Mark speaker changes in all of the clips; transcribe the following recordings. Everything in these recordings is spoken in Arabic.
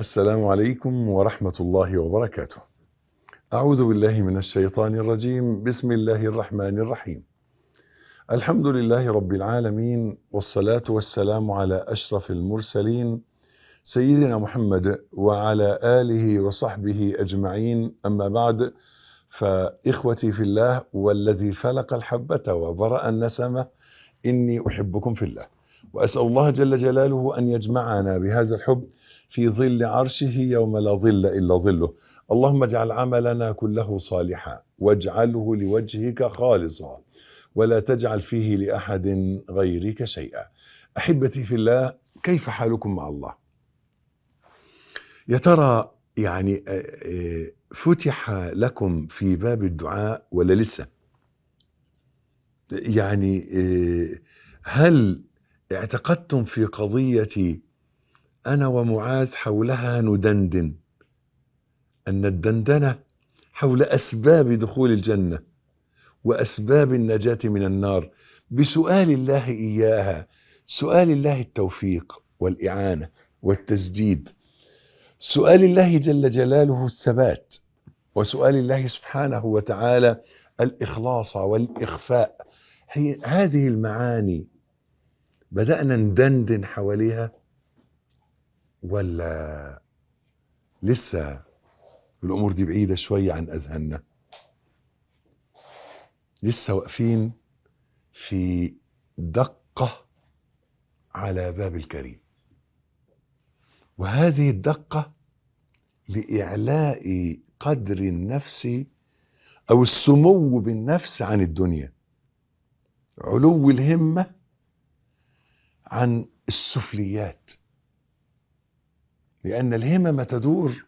Speaker 1: السلام عليكم ورحمة الله وبركاته أعوذ بالله من الشيطان الرجيم بسم الله الرحمن الرحيم الحمد لله رب العالمين والصلاة والسلام على أشرف المرسلين سيدنا محمد وعلى آله وصحبه أجمعين أما بعد فإخوتي في الله والذي فلق الحبة وبرأ النسمة إني أحبكم في الله وأسأل الله جل جلاله أن يجمعنا بهذا الحب في ظل عرشه يوم لا ظل إلا ظله اللهم اجعل عملنا كله صالحا واجعله لوجهك خالصا ولا تجعل فيه لأحد غيرك شيئا أحبتي في الله كيف حالكم مع الله يا ترى يعني آه، آه، فتح لكم في باب الدعاء ولا لسه يعني آه، هل اعتقدتم في قضية أنا ومعاذ حولها ندندن أن الدندنة حول أسباب دخول الجنة وأسباب النجاة من النار بسؤال الله إياها سؤال الله التوفيق والإعانة والتسديد سؤال الله جل جلاله الثبات وسؤال الله سبحانه وتعالى الإخلاص والإخفاء هي هذه المعاني بدأنا ندندن حواليها ولا لسه الامور دي بعيده شويه عن اذهاننا لسه واقفين في دقه على باب الكريم وهذه الدقه لاعلاء قدر النفس او السمو بالنفس عن الدنيا علو الهمه عن السفليات لأن الهمم تدور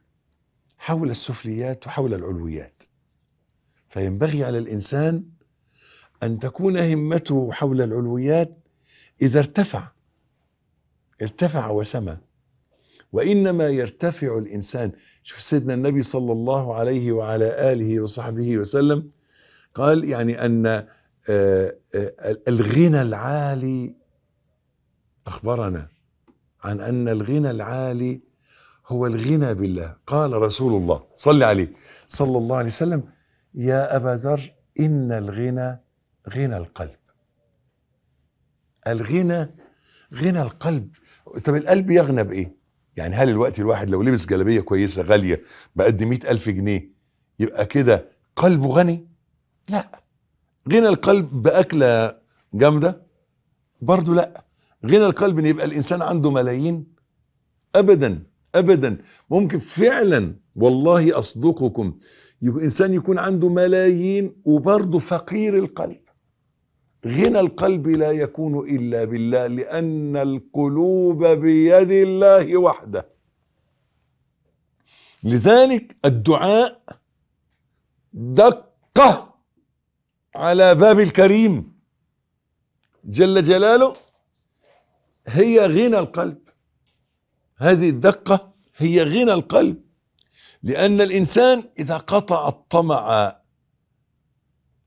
Speaker 1: حول السفليات وحول العلويات فينبغي على الإنسان أن تكون همته حول العلويات إذا ارتفع ارتفع وسمى وإنما يرتفع الإنسان شوف سيدنا النبي صلى الله عليه وعلى آله وصحبه وسلم قال يعني أن آه، آه، الغنى العالي أخبرنا عن أن الغنى العالي هو الغنى بالله قال رسول الله صلى عليه صلى الله عليه وسلم يا أبا ذر إن الغنى غنى القلب الغنى غنى القلب طب القلب يغنى بإيه يعني هل الوقت الواحد لو لبس جلابية كويسة غالية بقد مئة ألف جنيه يبقى كده قلبه غني لا غنى القلب بأكلة جامدة برضه لا غنى القلب ان يبقى الإنسان عنده ملايين أبدا ابدا ممكن فعلا والله اصدقكم انسان يكون عنده ملايين وبرضه فقير القلب غنى القلب لا يكون الا بالله لان القلوب بيد الله وحده لذلك الدعاء دقه على باب الكريم جل جلاله هي غنى القلب هذه الدقة هي غنى القلب لأن الإنسان إذا قطع الطمع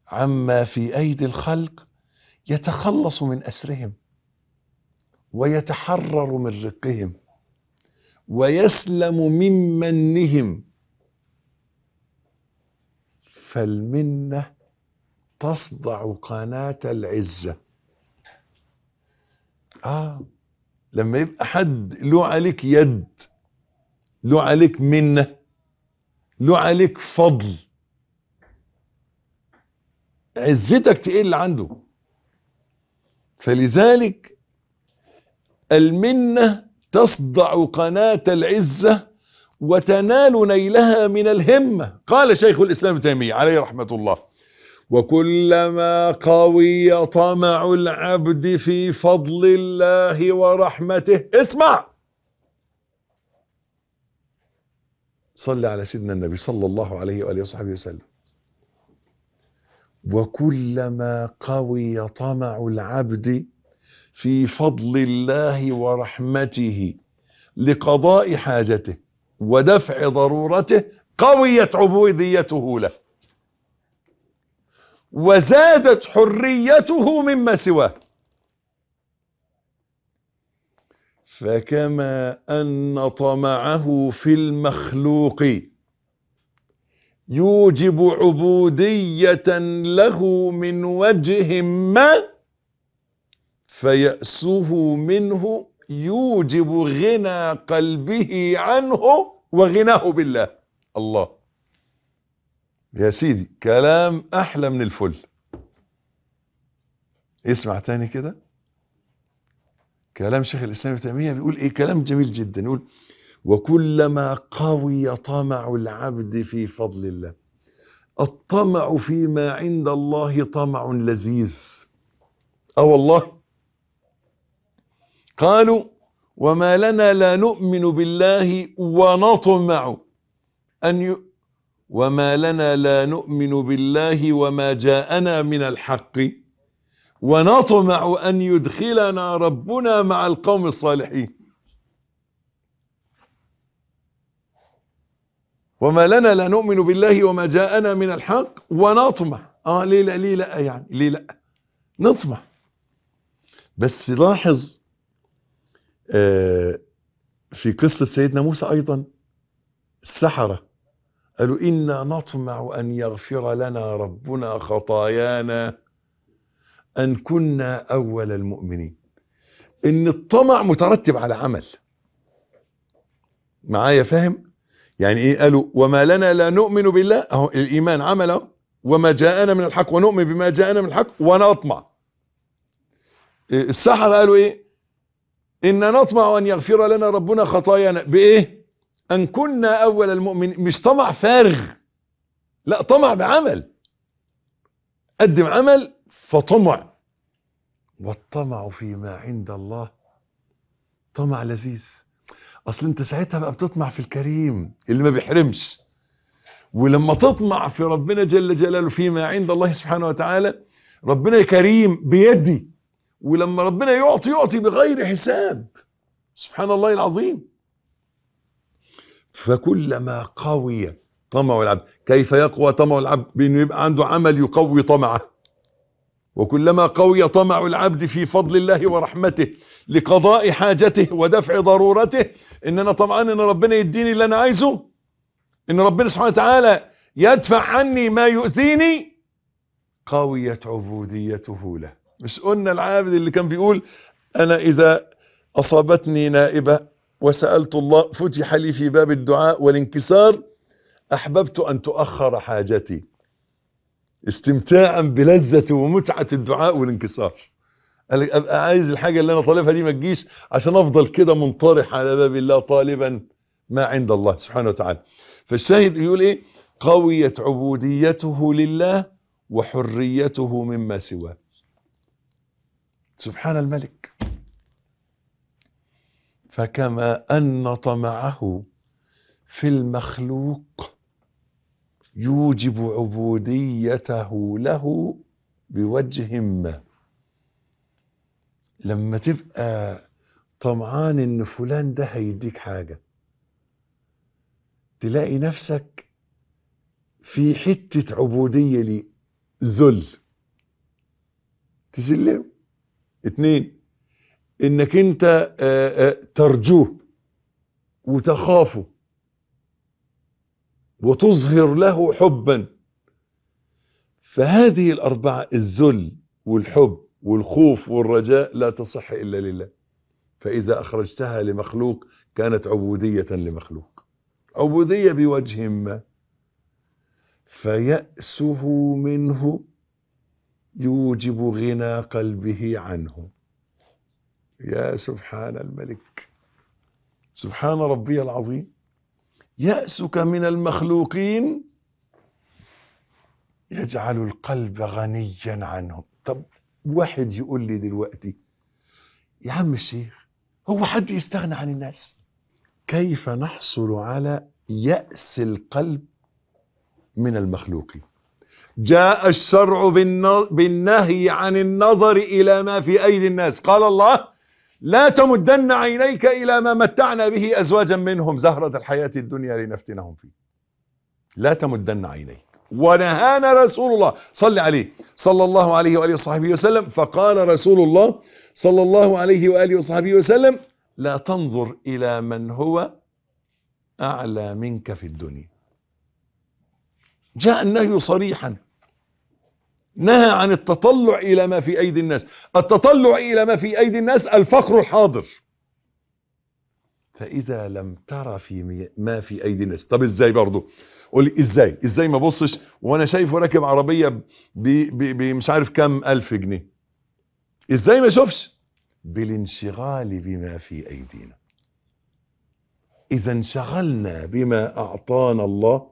Speaker 1: عما في أيدي الخلق يتخلص من أسرهم ويتحرر من رقهم ويسلم من منهم فالمنة تصدع قناة العزة آه لما يبقى حد له عليك يد له عليك منه له عليك فضل عزتك تقل عنده فلذلك المنه تصدع قناه العزه وتنال نيلها من الهمه قال شيخ الاسلام تيميه عليه رحمه الله وكلما قوي طمع العبد في فضل الله ورحمته اسمع صلى على سيدنا النبي صلى الله عليه وآله وصحبه وسلم وكلما قوي طمع العبد في فضل الله ورحمته لقضاء حاجته ودفع ضرورته قويت عبوديته له وزادت حريته مما سواه فكما أن طمعه في المخلوق يوجب عبودية له من وجه ما فيأسه منه يوجب غنى قلبه عنه وغناه بالله الله يا سيدي كلام احلى من الفل اسمع تاني كده كلام شيخ الاسلام ابن تيميه بيقول ايه كلام جميل جدا يقول وكلما قوي طمع العبد في فضل الله الطمع فيما عند الله طمع لذيذ اه والله قالوا وما لنا لا نؤمن بالله ونطمع ان وما لنا لا نؤمن بالله وما جاءنا من الحق ونطمع أن يدخلنا ربنا مع القوم الصالحين وما لنا لا نؤمن بالله وما جاءنا من الحق ونطمع اه ليه لا ليه لا يعني ليه لا نطمع بس لاحظ آه في قصة سيدنا موسى أيضا السحرة قالوا إنا نطمع أن يغفر لنا ربنا خطايانا أن كنا أول المؤمنين إن الطمع مترتب على عمل معايا فاهم يعني إيه قالوا وما لنا لا نؤمن بالله أهو الإيمان عمل أهو وما جاءنا من الحق ونؤمن بما جاءنا من الحق ونطمع إيه، السحرة قالوا إيه إن نطمع أن يغفر لنا ربنا خطايانا بإيه أن كنا أول المؤمنين مش طمع فارغ لا طمع بعمل قدم عمل فطمع والطمع فيما عند الله طمع لذيذ اصل انت ساعتها بقى بتطمع في الكريم اللي ما بيحرمش ولما تطمع في ربنا جل جلاله فيما عند الله سبحانه وتعالى ربنا كريم بيدي ولما ربنا يعطي يعطي بغير حساب سبحان الله العظيم فكلما قوي طمع العبد كيف يقوى طمع العبد بأنه يبقى عنده عمل يقوي طمعه وكلما قوي طمع العبد في فضل الله ورحمته لقضاء حاجته ودفع ضرورته ان انا طمعان ان ربنا يديني اللي انا عايزه ان ربنا سبحانه وتعالى يدفع عني ما يؤذيني قويت عبوديته له مش قلنا العابد اللي كان بيقول انا اذا اصابتني نائبه وسألت الله فتح لي في باب الدعاء والانكسار أحببت أن تؤخر حاجتي استمتاعا بلذة ومتعة الدعاء والانكسار قال أبقى عايز الحاجة اللي أنا طالبها دي ما تجيش عشان أفضل كده منطرح على باب الله طالبا ما عند الله سبحانه وتعالى فالشاهد يقول إيه قويت عبوديته لله وحريته مما سواه سبحان الملك فكما ان طمعه في المخلوق يوجب عبوديته له بوجه ما لما تبقى طمعان ان فلان ده هيديك حاجه تلاقي نفسك في حته عبوديه ليه ذل تذله اتنين انك انت آه، آه، ترجوه وتخافه وتظهر له حبا فهذه الاربعه الذل والحب والخوف والرجاء لا تصح الا لله فاذا اخرجتها لمخلوق كانت عبوديه لمخلوق عبوديه بوجه ما فيأسه منه يوجب غنى قلبه عنه يا سبحان الملك سبحان ربي العظيم يأسك من المخلوقين يجعل القلب غنيا عنهم طب واحد يقول لي دلوقتي يا عم الشيخ هو حد يستغنى عن الناس كيف نحصل على يأس القلب من المخلوقين جاء الشرع بالنهي عن النظر إلى ما في أيدي الناس قال الله لا تمدن عينيك إلى ما متعنا به أزواجا منهم زهرة الحياة الدنيا لنفتنهم فيه لا تمدن عينيك ونهانا رسول الله صل عليه صلى الله عليه وآله وصحبه وسلم فقال رسول الله صلى الله عليه وآله وصحبه وسلم لا تنظر إلى من هو أعلى منك في الدنيا جاء النهي صريحا نهى عن التطلع إلى ما في أيدي الناس التطلع إلى ما في أيدي الناس الفقر الحاضر فإذا لم ترى في ما في أيدي الناس طب إزاي برضه قول لي إزاي إزاي ما بصش وأنا شايفه راكب عربية بمش عارف كم ألف جنيه إزاي ما شوفش بالانشغال بما في أيدينا إذا انشغلنا بما أعطانا الله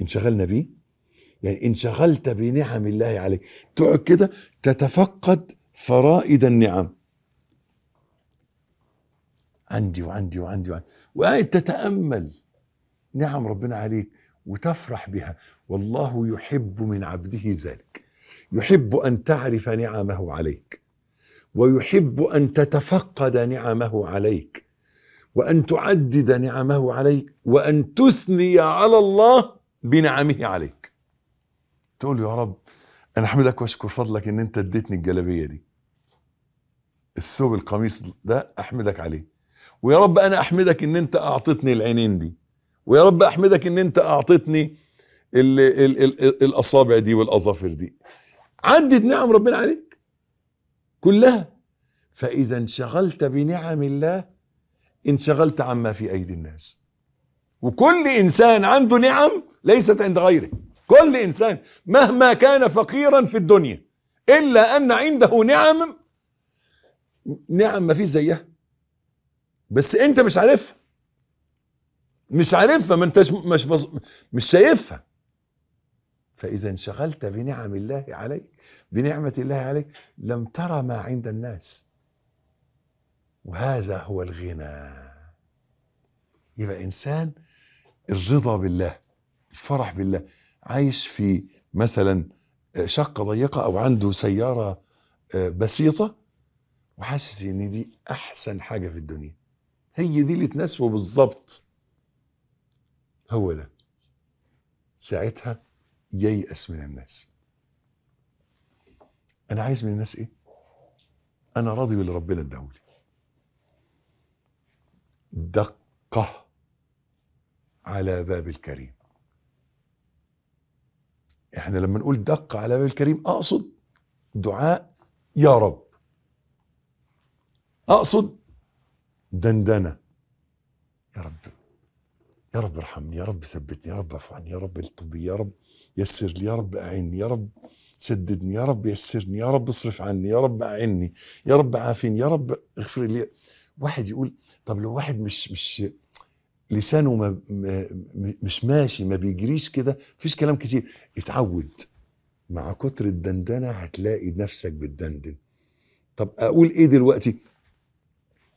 Speaker 1: انشغلنا بيه يعني انشغلت بنعم الله عليك تقعد كده تتفقد فرائد النعم عندي وعندي وعندي وعندي وقاعد تتامل نعم ربنا عليك وتفرح بها والله يحب من عبده ذلك يحب ان تعرف نعمه عليك ويحب ان تتفقد نعمه عليك وان تعدد نعمه عليك وان تثني على الله بنعمه عليك تقول يا رب انا احمدك واشكر فضلك ان انت اديتني الجلابيه دي الثوب القميص ده احمدك عليه ويا رب انا احمدك ان انت اعطيتني العينين دي ويا رب احمدك ان انت اعطيتني الـ الـ الـ الاصابع دي والاظافر دي عدت نعم ربنا عليك كلها فاذا انشغلت بنعم الله انشغلت عما في ايدي الناس وكل انسان عنده نعم ليست عند غيره كل إنسان مهما كان فقيرا في الدنيا إلا أن عنده نعم نعم ما فيش زيها بس أنت مش عارفها مش عارفها ما انتش مش بص... مش شايفها فإذا انشغلت بنعم الله عليك بنعمة الله عليك لم ترى ما عند الناس وهذا هو الغنى يبقى إنسان الرضا بالله الفرح بالله عايش في مثلا آه، شقة ضيقة أو عنده سيارة آه، بسيطة وحاسس إن دي أحسن حاجة في الدنيا هي دي اللي تناسبه بالظبط هو ده ساعتها ييأس من الناس أنا عايز من الناس إيه؟ أنا راضي باللي ربنا اداهولي دقة على باب الكريم احنا لما نقول دق على باب الكريم اقصد دعاء يا رب اقصد دندنه يا رب يا رب ارحمني يا رب ثبتني يا رب اعف عني يا رب الطبي يا رب يسر لي يا رب اعني يا رب سددني يا رب يسرني يا رب اصرف عني يا رب اعني يا رب عافيني يا رب اغفر لي واحد يقول طب لو واحد مش مش لسانه ما مش ماشي ما بيجريش كده مفيش كلام كتير اتعود مع كتر الدندنه هتلاقي نفسك بتدندن طب اقول ايه دلوقتي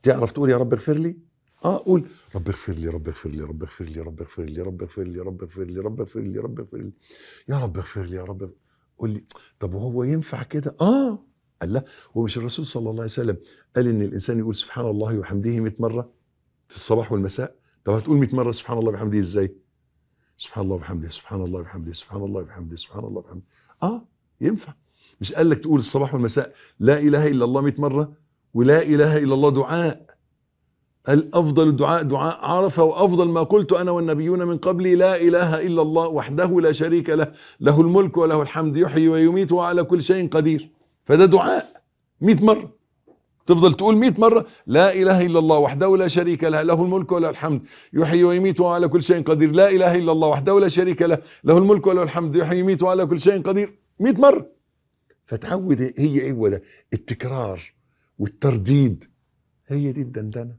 Speaker 1: تعرف تقول يا رب اغفر لي اه قول رب اغفر لي رب اغفر لي رب اغفر لي رب اغفر لي رب اغفر لي رب اغفر لي رب اغفر لي رب اغفر لي يا رب اغفر لي يا رب قول لي طب وهو ينفع كده اه قال لا ومش الرسول صلى الله عليه وسلم قال ان الانسان يقول سبحان الله وحمده 100 مره في الصباح والمساء طب هتقول 100 مره سبحان الله بحمده ازاي؟ سبحان الله وبحمده سبحان الله وبحمده سبحان الله وبحمده سبحان الله وبحمده اه ينفع مش قال لك تقول الصباح والمساء لا اله الا الله 100 مره ولا اله الا الله دعاء قال افضل الدعاء دعاء عرفه وافضل ما قلت انا والنبيون من قبلي لا اله الا الله وحده لا شريك له له الملك وله الحمد يحيي ويميت وعلى كل شيء قدير فده دعاء 100 مره تفضل تقول 100 مرة لا إله إلا الله وحده لا شريك له له الملك وله الحمد يحيي ويميت وعلى كل شيء قدير لا إله إلا الله وحده لا شريك له له الملك وله الحمد يحيي ويميت وعلى كل شيء قدير 100 مرة فتعود هي ايه ولا التكرار والترديد هي دي الدندنة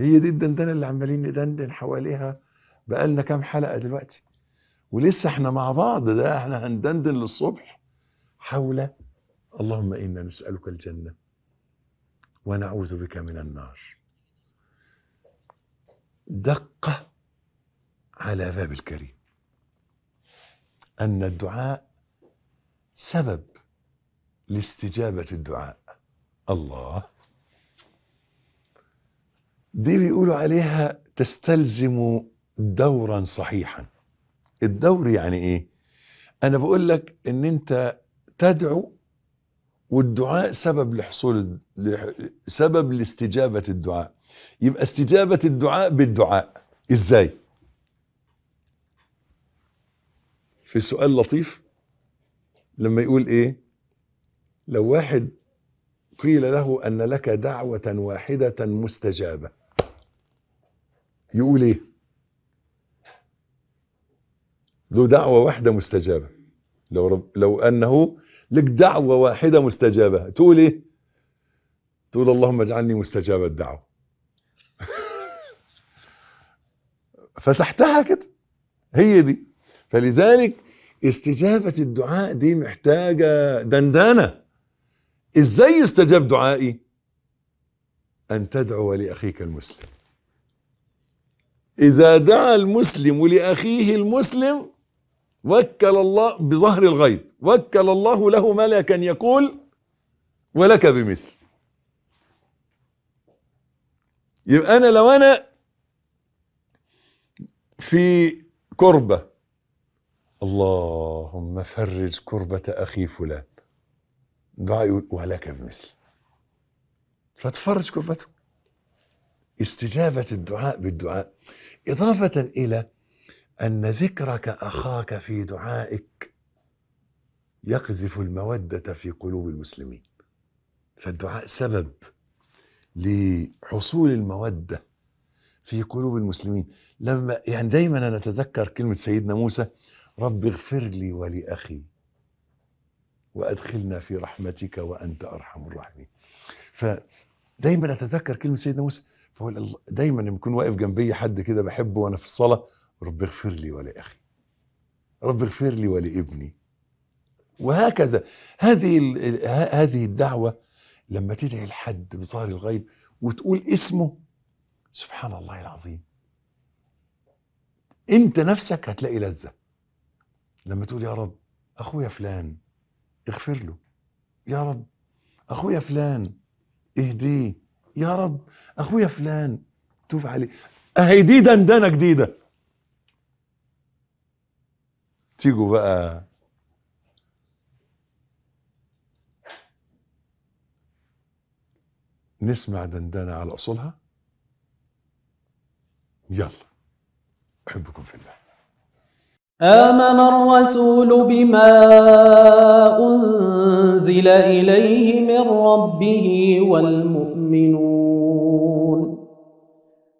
Speaker 1: هي دي الدندنة اللي عمالين ندندن حواليها بقالنا كام حلقة دلوقتي ولسه احنا مع بعض ده احنا هندندن للصبح حول اللهم انا نسالك الجنه ونعوذ بك من النار دقه على باب الكريم ان الدعاء سبب لاستجابه الدعاء الله دي بيقولوا عليها تستلزم دورا صحيحا الدور يعني ايه انا بقول لك ان انت تدعو والدعاء سبب لحصول سبب لاستجابة الدعاء يبقى استجابة الدعاء بالدعاء ازاي في سؤال لطيف لما يقول ايه لو واحد قيل له ان لك دعوة واحدة مستجابة يقول ايه ذو دعوة واحدة مستجابة لو رب لو انه لك دعوه واحده مستجابه تقول ايه تقول اللهم اجعلني مستجاب الدعوه فتحتها كده هي دي فلذلك استجابة الدعاء دي محتاجة دندانة ازاي يستجاب دعائي ان تدعو لأخيك المسلم اذا دعا المسلم لأخيه المسلم وكل الله بظهر الغيب وكل الله له ملكا يقول ولك بمثل يبقى انا لو انا في كربة اللهم فرج كربة اخي فلان دعاء يقول ولك بمثل فتفرج كربته استجابة الدعاء بالدعاء إضافة إلى ان ذكرك اخاك في دعائك يقذف الموده في قلوب المسلمين فالدعاء سبب لحصول الموده في قلوب المسلمين لما يعني دايما انا اتذكر كلمه سيدنا موسى رب اغفر لي ولاخي وادخلنا في رحمتك وانت ارحم الراحمين فدايما اتذكر كلمه سيدنا موسى فهو دايما لما يكون واقف جنبي حد كده بحبه وانا في الصلاه رب اغفر لي ولأخي رب اغفر لي ولابني وهكذا هذه هذه الدعوة لما تدعي الحد بظهر الغيب وتقول اسمه سبحان الله العظيم انت نفسك هتلاقي لذة لما تقول يا رب اخويا فلان اغفر له يا رب اخويا فلان اهديه يا رب اخويا فلان توب عليه اهي دي دندنه جديده تيجوا بقى نسمع دندنة على أصولها يلا
Speaker 2: أحبكم في الله آمن الرسول بما أنزل إليه من ربه والمؤمنون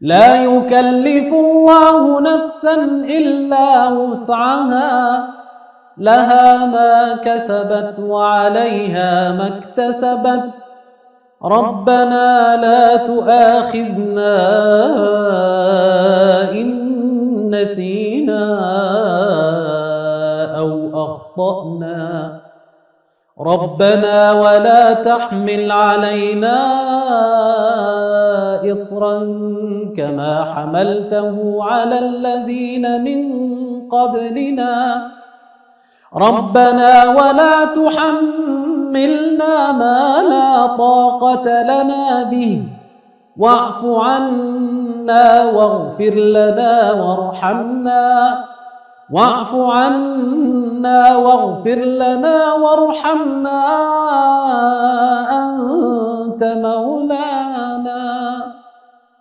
Speaker 2: لا يكلف الله نفسا إلا وسعها لها ما كسبت وعليها ما اكتسبت ربنا لا تؤاخذنا إن نسينا أو أخطأنا ربنا ولا تحمل علينا إصرا كما حملته على الذين من قبلنا ربنا ولا تحملنا ما لا طاقة لنا به واعف عنا واغفر لنا وارحمنا واعف عنا واغفر لنا وارحمنا أنت مولانا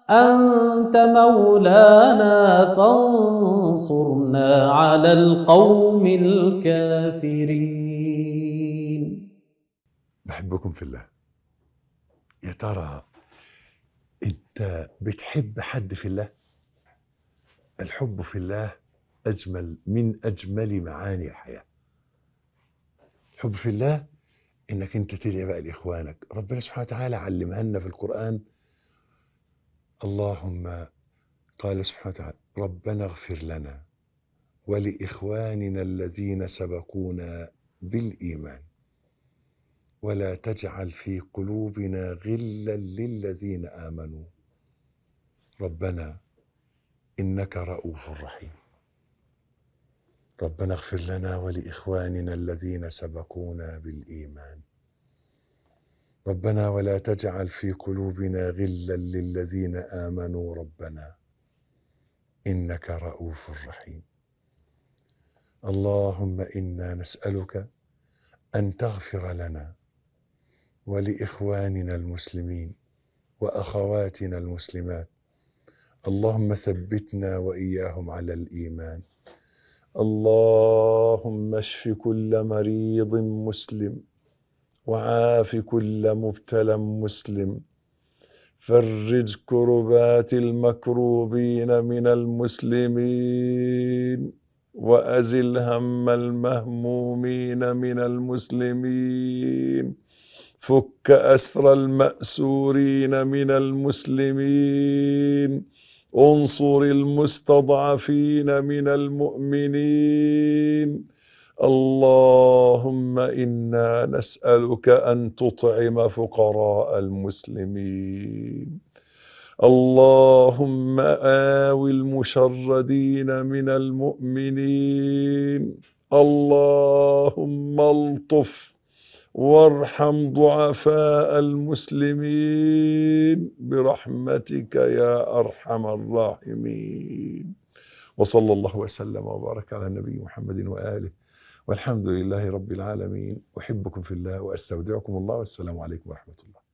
Speaker 2: أنت مولانا فانصرنا على القوم الكافرين
Speaker 1: بحبكم في الله يا ترى أنت بتحب حد في الله الحب في الله أجمل من أجمل معاني الحياة الحب في الله إنك أنت تدعي بقى لإخوانك ربنا سبحانه وتعالى علمها لنا في القرآن اللهم قال سبحانه وتعالى ربنا اغفر لنا ولإخواننا الذين سبقونا بالإيمان ولا تجعل في قلوبنا غلا للذين آمنوا ربنا إنك رؤوف رحيم ربنا اغفر لنا ولاخواننا الذين سبقونا بالايمان ربنا ولا تجعل في قلوبنا غلا للذين امنوا ربنا انك رؤوف رحيم اللهم انا نسالك ان تغفر لنا ولاخواننا المسلمين واخواتنا المسلمات اللهم ثبتنا واياهم على الايمان اللهم اشف كل مريض مسلم وعاف كل مبتلى مسلم فرج كربات المكروبين من المسلمين وازل هم المهمومين من المسلمين فك اسر الماسورين من المسلمين انصر المستضعفين من المؤمنين اللهم انا نسالك ان تطعم فقراء المسلمين اللهم آو المشردين من المؤمنين اللهم الطف وارحم ضعفاء المسلمين برحمتك يا ارحم الراحمين وصلى الله وسلم وبارك على النبي محمد واله والحمد لله رب العالمين احبكم في الله واستودعكم الله والسلام عليكم ورحمه الله